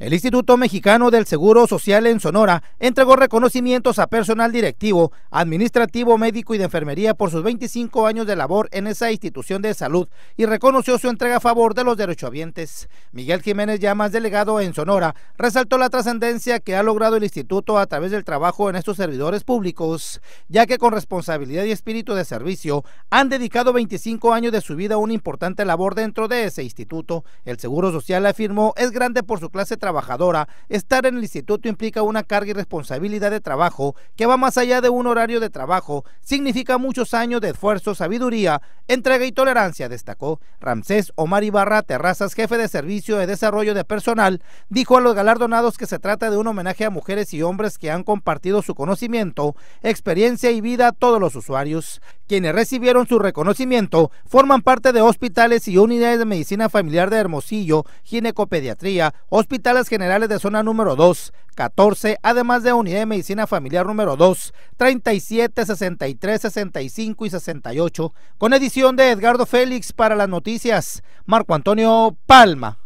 El Instituto Mexicano del Seguro Social en Sonora entregó reconocimientos a personal directivo, administrativo, médico y de enfermería por sus 25 años de labor en esa institución de salud y reconoció su entrega a favor de los derechohabientes. Miguel Jiménez Llamas, delegado en Sonora, resaltó la trascendencia que ha logrado el instituto a través del trabajo en estos servidores públicos, ya que con responsabilidad y espíritu de servicio han dedicado 25 años de su vida a una importante labor dentro de ese instituto. El Seguro Social afirmó es grande por su clase trabajadora, estar en el instituto implica una carga y responsabilidad de trabajo que va más allá de un horario de trabajo, significa muchos años de esfuerzo, sabiduría, entrega y tolerancia, destacó. Ramsés Omar Ibarra Terrazas, jefe de servicio de desarrollo de personal, dijo a los galardonados que se trata de un homenaje a mujeres y hombres que han compartido su conocimiento, experiencia y vida a todos los usuarios. Quienes recibieron su reconocimiento forman parte de hospitales y unidades de medicina familiar de Hermosillo, ginecopediatría, hospitales Generales de Zona número 2, 14, además de Unidad de Medicina Familiar número 2, 37, 63, 65 y 68, con edición de Edgardo Félix para las noticias, Marco Antonio Palma.